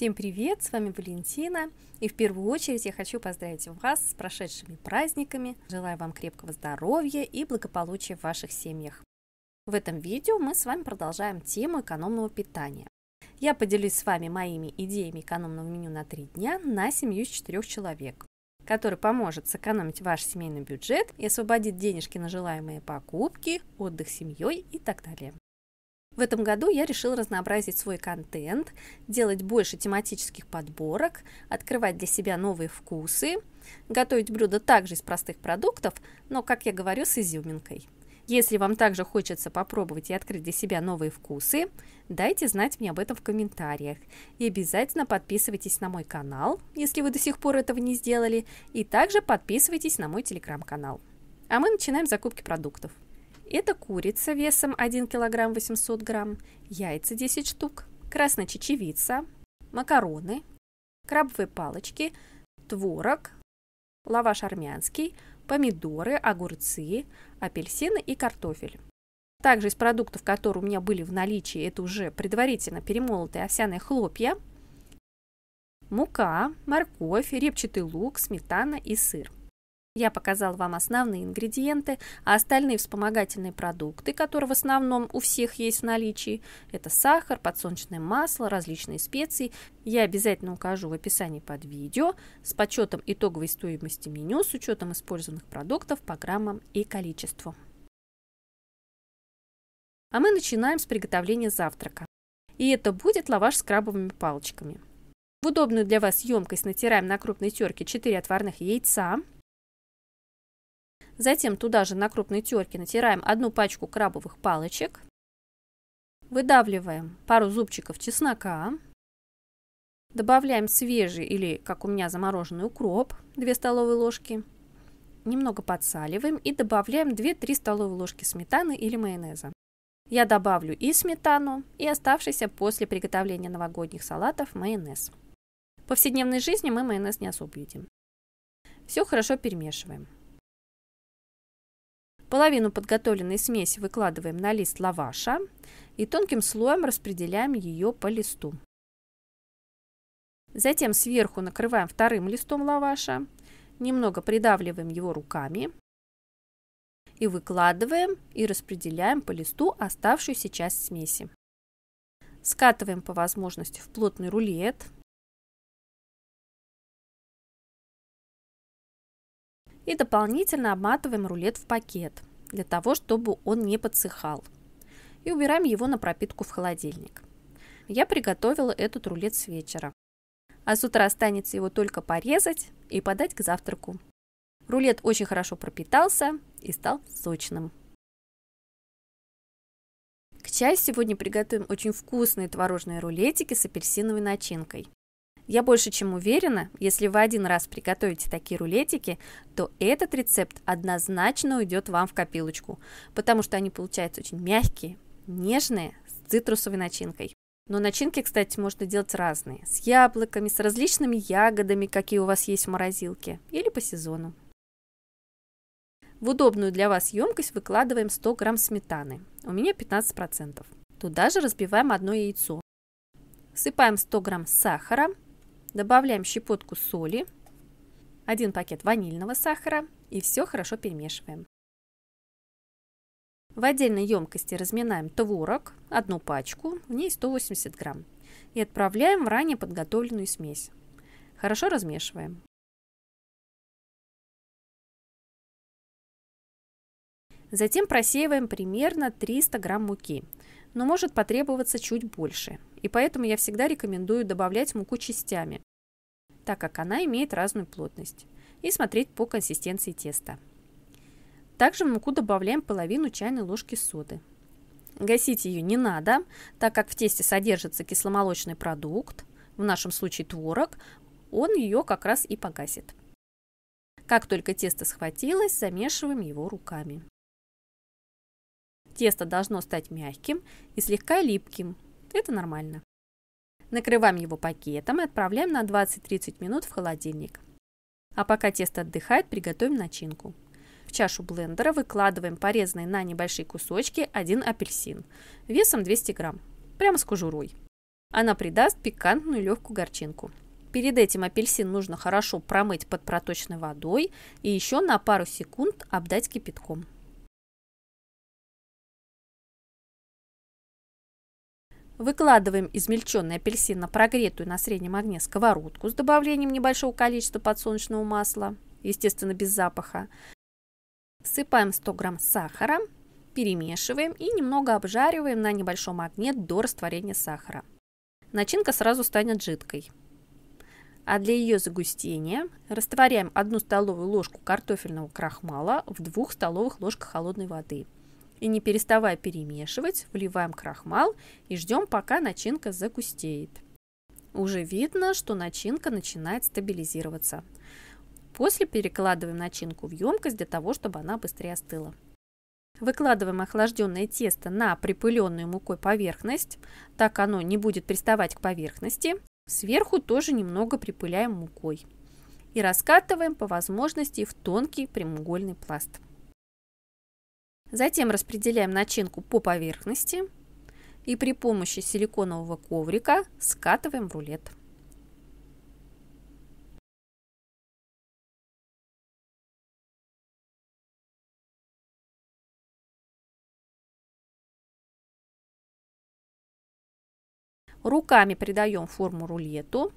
Всем привет, с вами Валентина. И в первую очередь я хочу поздравить вас с прошедшими праздниками. Желаю вам крепкого здоровья и благополучия в ваших семьях. В этом видео мы с вами продолжаем тему экономного питания. Я поделюсь с вами моими идеями экономного меню на 3 дня на семью из 4 человек который поможет сэкономить ваш семейный бюджет и освободить денежки на желаемые покупки, отдых с семьей и так далее. В этом году я решил разнообразить свой контент, делать больше тематических подборок, открывать для себя новые вкусы, готовить блюда также из простых продуктов, но, как я говорю, с изюминкой. Если вам также хочется попробовать и открыть для себя новые вкусы, дайте знать мне об этом в комментариях. И обязательно подписывайтесь на мой канал, если вы до сих пор этого не сделали, и также подписывайтесь на мой телеграм-канал. А мы начинаем закупки продуктов. Это курица весом 1 кг 800 грамм, яйца 10 штук, красная чечевица, макароны, крабовые палочки, творог, лаваш армянский, помидоры, огурцы, апельсины и картофель. Также из продуктов, которые у меня были в наличии, это уже предварительно перемолотые овсяные хлопья, мука, морковь, репчатый лук, сметана и сыр. Я показал вам основные ингредиенты, а остальные вспомогательные продукты, которые в основном у всех есть в наличии, это сахар, подсолнечное масло, различные специи, я обязательно укажу в описании под видео с подсчетом итоговой стоимости меню с учетом использованных продуктов по граммам и количеству. А мы начинаем с приготовления завтрака. И это будет лаваш с крабовыми палочками. В удобную для вас емкость натираем на крупной терке 4 отварных яйца – Затем туда же на крупной терке натираем одну пачку крабовых палочек. Выдавливаем пару зубчиков чеснока. Добавляем свежий или, как у меня, замороженный укроп, 2 столовые ложки. Немного подсаливаем и добавляем 2-3 столовые ложки сметаны или майонеза. Я добавлю и сметану, и оставшийся после приготовления новогодних салатов майонез. В повседневной жизни мы майонез не особо едим. Все хорошо перемешиваем. Половину подготовленной смеси выкладываем на лист лаваша и тонким слоем распределяем ее по листу. Затем сверху накрываем вторым листом лаваша, немного придавливаем его руками и выкладываем и распределяем по листу оставшуюся часть смеси. Скатываем по возможности в плотный рулет И дополнительно обматываем рулет в пакет, для того, чтобы он не подсыхал. И убираем его на пропитку в холодильник. Я приготовила этот рулет с вечера. А с утра останется его только порезать и подать к завтраку. Рулет очень хорошо пропитался и стал сочным. К чаю сегодня приготовим очень вкусные творожные рулетики с апельсиновой начинкой. Я больше чем уверена, если вы один раз приготовите такие рулетики, то этот рецепт однозначно уйдет вам в копилочку, потому что они получаются очень мягкие, нежные, с цитрусовой начинкой. Но начинки, кстати, можно делать разные. С яблоками, с различными ягодами, какие у вас есть в морозилке, или по сезону. В удобную для вас емкость выкладываем 100 грамм сметаны. У меня 15%. Туда же разбиваем одно яйцо. Сыпаем 100 грамм сахара, Добавляем щепотку соли, один пакет ванильного сахара и все хорошо перемешиваем. В отдельной емкости разминаем творог, одну пачку, в ней 180 грамм, и отправляем в ранее подготовленную смесь. Хорошо размешиваем. Затем просеиваем примерно 300 грамм муки, но может потребоваться чуть больше, и поэтому я всегда рекомендую добавлять муку частями, так как она имеет разную плотность, и смотреть по консистенции теста. Также в муку добавляем половину чайной ложки соды. Гасить ее не надо, так как в тесте содержится кисломолочный продукт, в нашем случае творог, он ее как раз и погасит. Как только тесто схватилось, замешиваем его руками. Тесто должно стать мягким и слегка липким, это нормально. Накрываем его пакетом и отправляем на 20-30 минут в холодильник. А пока тесто отдыхает, приготовим начинку. В чашу блендера выкладываем порезанные на небольшие кусочки один апельсин весом 200 грамм, прямо с кожурой. Она придаст пикантную легкую горчинку. Перед этим апельсин нужно хорошо промыть под проточной водой и еще на пару секунд обдать кипятком. Выкладываем измельченный апельсин на прогретую на среднем огне сковородку с добавлением небольшого количества подсолнечного масла, естественно, без запаха. Всыпаем 100 грамм сахара, перемешиваем и немного обжариваем на небольшом огне до растворения сахара. Начинка сразу станет жидкой. А для ее загустения растворяем 1 столовую ложку картофельного крахмала в 2 столовых ложках холодной воды – и не переставая перемешивать, вливаем крахмал и ждем, пока начинка загустеет. Уже видно, что начинка начинает стабилизироваться. После перекладываем начинку в емкость для того, чтобы она быстрее остыла. Выкладываем охлажденное тесто на припыленную мукой поверхность, так оно не будет приставать к поверхности. Сверху тоже немного припыляем мукой и раскатываем по возможности в тонкий прямоугольный пласт. Затем распределяем начинку по поверхности и при помощи силиконового коврика скатываем в рулет. Руками придаем форму рулету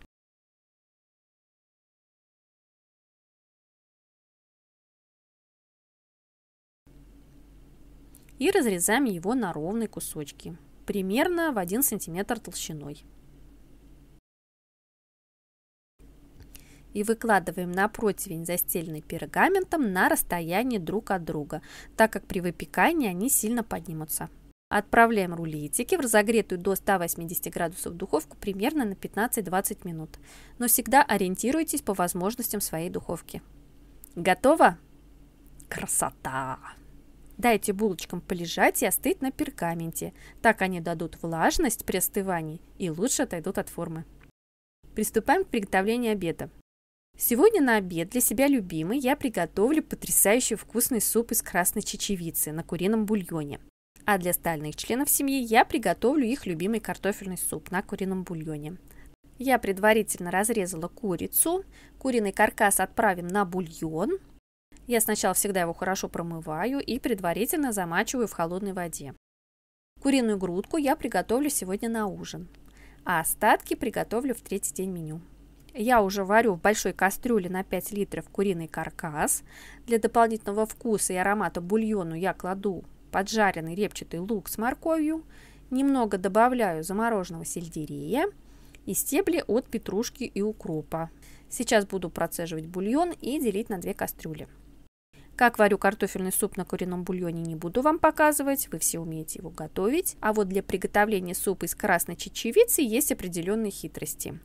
и разрезаем его на ровные кусочки, примерно в 1 см толщиной. и выкладываем на противень, застеленный пергаментом, на расстоянии друг от друга, так как при выпекании они сильно поднимутся. Отправляем рулетики в разогретую до 180 градусов духовку примерно на 15-20 минут, но всегда ориентируйтесь по возможностям своей духовки. Готово? Красота! Дайте булочкам полежать и остыть на пергаменте. Так они дадут влажность при остывании и лучше отойдут от формы. Приступаем к приготовлению обеда. Сегодня на обед для себя любимый я приготовлю потрясающий вкусный суп из красной чечевицы на курином бульоне. А для остальных членов семьи я приготовлю их любимый картофельный суп на курином бульоне. Я предварительно разрезала курицу. Куриный каркас отправим на бульон. Я сначала всегда его хорошо промываю и предварительно замачиваю в холодной воде. Куриную грудку я приготовлю сегодня на ужин, а остатки приготовлю в третий день меню. Я уже варю в большой кастрюле на 5 литров куриный каркас. Для дополнительного вкуса и аромата бульону я кладу поджаренный репчатый лук с морковью, немного добавляю замороженного сельдерея и стебли от петрушки и укропа. Сейчас буду процеживать бульон и делить на две кастрюли. Как варю картофельный суп на курином бульоне, не буду вам показывать, вы все умеете его готовить. А вот для приготовления супа из красной чечевицы есть определенные хитрости.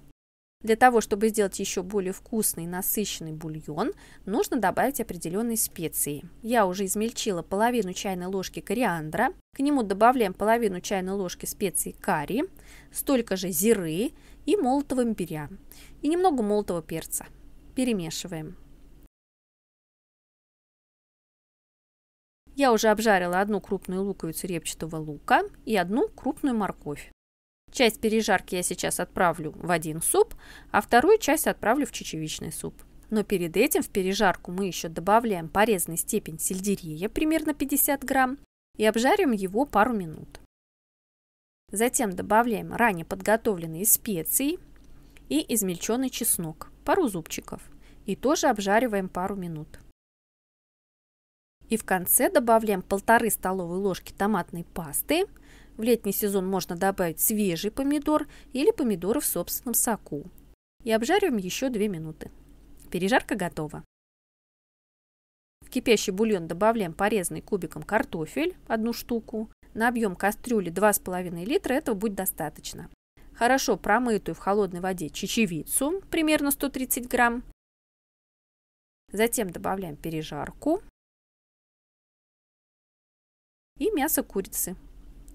Для того, чтобы сделать еще более вкусный и насыщенный бульон, нужно добавить определенные специи. Я уже измельчила половину чайной ложки кориандра, к нему добавляем половину чайной ложки специй карри, столько же зиры и молотого имбиря и немного молотого перца. Перемешиваем. Я уже обжарила одну крупную луковицу репчатого лука и одну крупную морковь. Часть пережарки я сейчас отправлю в один суп, а вторую часть отправлю в чечевичный суп. Но перед этим в пережарку мы еще добавляем порезанный степень сельдерея, примерно 50 грамм, и обжарим его пару минут. Затем добавляем ранее подготовленные специи и измельченный чеснок, пару зубчиков, и тоже обжариваем пару минут. И в конце добавляем полторы столовые ложки томатной пасты. В летний сезон можно добавить свежий помидор или помидоры в собственном соку. И обжариваем еще 2 минуты. Пережарка готова. В кипящий бульон добавляем порезанный кубиком картофель, одну штуку. На объем кастрюли 2,5 литра этого будет достаточно. Хорошо промытую в холодной воде чечевицу, примерно 130 грамм. Затем добавляем пережарку, и мясо курицы.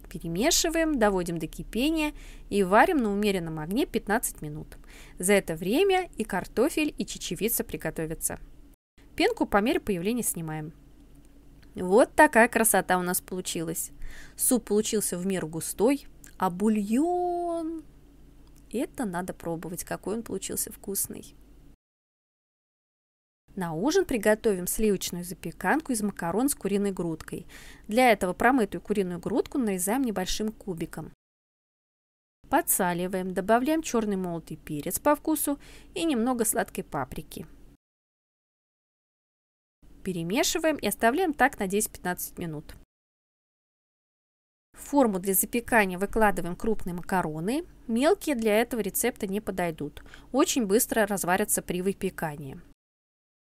Перемешиваем, доводим до кипения и варим на умеренном огне 15 минут. За это время и картофель, и чечевица приготовятся. Пенку по мере появления снимаем. Вот такая красота у нас получилась. Суп получился в меру густой, а бульон... Это надо пробовать, какой он получился вкусный. На ужин приготовим сливочную запеканку из макарон с куриной грудкой. Для этого промытую куриную грудку нарезаем небольшим кубиком. Подсаливаем, добавляем черный молотый перец по вкусу и немного сладкой паприки. Перемешиваем и оставляем так на 10-15 минут. В форму для запекания выкладываем крупные макароны. Мелкие для этого рецепта не подойдут. Очень быстро разварятся при выпекании.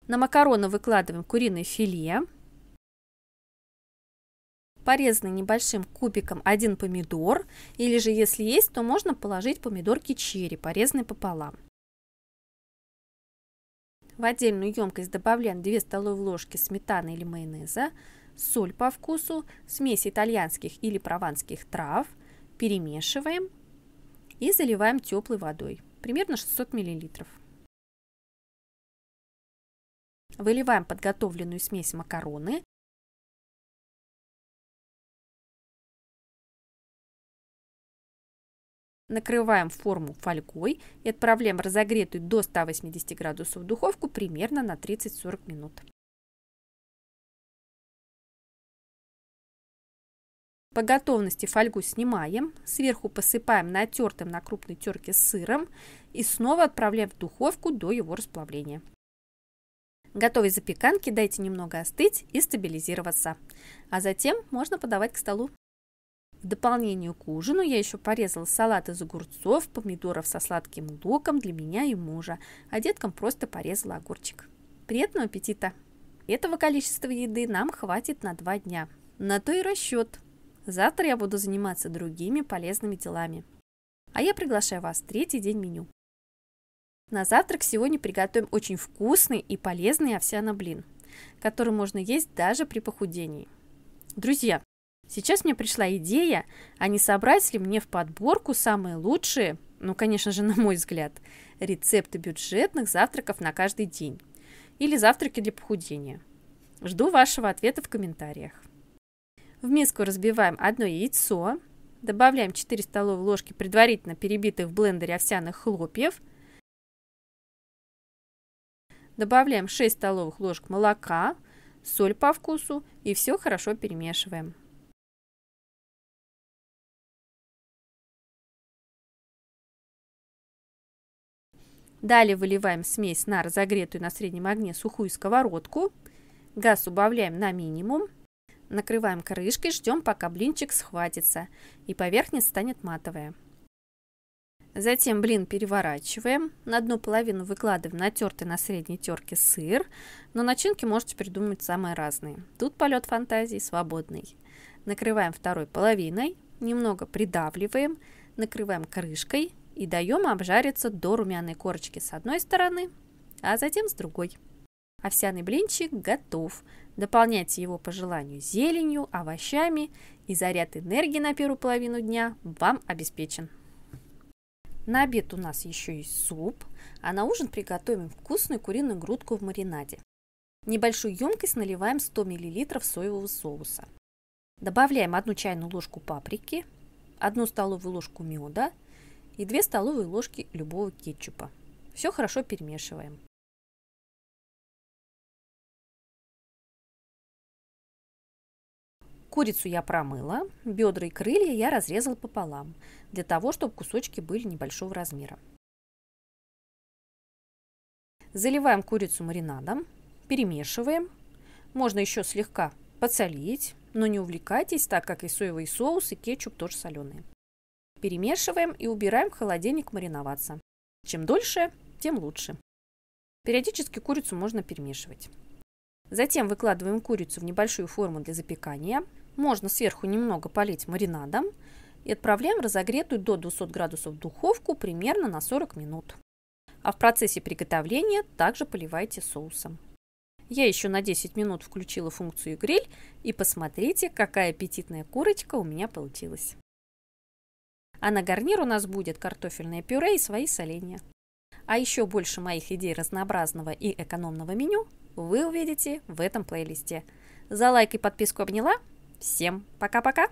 На макароны выкладываем куриное филе. Порезанный небольшим кубиком один помидор, или же если есть, то можно положить помидорки черри, порезанные пополам. В отдельную емкость добавляем 2 столовые ложки сметаны или майонеза, соль по вкусу, смесь итальянских или прованских трав, перемешиваем и заливаем теплой водой, примерно 600 миллилитров. Выливаем подготовленную смесь макароны, накрываем форму фольгой и отправляем разогретую до 180 градусов духовку примерно на 30-40 минут. По готовности фольгу снимаем, сверху посыпаем натертым на крупной терке сыром и снова отправляем в духовку до его расплавления. Готовой запеканке дайте немного остыть и стабилизироваться, а затем можно подавать к столу. В дополнение к ужину я еще порезала салат из огурцов, помидоров со сладким луком для меня и мужа, а деткам просто порезала огурчик. Приятного аппетита! Этого количества еды нам хватит на два дня. На то и расчет. Завтра я буду заниматься другими полезными делами. А я приглашаю вас в третий день меню. На завтрак сегодня приготовим очень вкусный и полезный овсяно-блин, который можно есть даже при похудении. Друзья, сейчас мне пришла идея, а не собрать ли мне в подборку самые лучшие, ну, конечно же, на мой взгляд, рецепты бюджетных завтраков на каждый день или завтраки для похудения. Жду вашего ответа в комментариях. В миску разбиваем одно яйцо, добавляем 4 столовые ложки предварительно перебитых в блендере овсяных хлопьев – Добавляем 6 столовых ложек молока, соль по вкусу и все хорошо перемешиваем. Далее выливаем смесь на разогретую на среднем огне сухую сковородку. Газ убавляем на минимум. Накрываем крышкой, ждем пока блинчик схватится и поверхность станет матовая. Затем блин переворачиваем, на одну половину выкладываем натертый на средней терке сыр, но начинки можете придумать самые разные. Тут полет фантазии свободный. Накрываем второй половиной, немного придавливаем, накрываем крышкой и даем обжариться до румяной корочки с одной стороны, а затем с другой. Овсяный блинчик готов. Дополняйте его по желанию зеленью, овощами и заряд энергии на первую половину дня вам обеспечен. На обед у нас еще есть суп, а на ужин приготовим вкусную куриную грудку в маринаде. небольшую емкость наливаем 100 мл соевого соуса. Добавляем 1 чайную ложку паприки, 1 столовую ложку меда и 2 столовые ложки любого кетчупа. Все хорошо перемешиваем. Курицу я промыла, бедра и крылья я разрезала пополам, для того, чтобы кусочки были небольшого размера. Заливаем курицу маринадом, перемешиваем. Можно еще слегка подсолить, но не увлекайтесь, так как и соевый соус, и кетчуп тоже соленые. Перемешиваем и убираем в холодильник мариноваться. Чем дольше, тем лучше. Периодически курицу можно перемешивать. Затем выкладываем курицу в небольшую форму для запекания, можно сверху немного полить маринадом и отправляем разогретую до 200 градусов духовку примерно на 40 минут. А в процессе приготовления также поливайте соусом. Я еще на 10 минут включила функцию гриль и посмотрите, какая аппетитная курочка у меня получилась. А на гарнир у нас будет картофельное пюре и свои соленья. А еще больше моих идей разнообразного и экономного меню вы увидите в этом плейлисте. За лайк и подписку обняла? Всем пока-пока!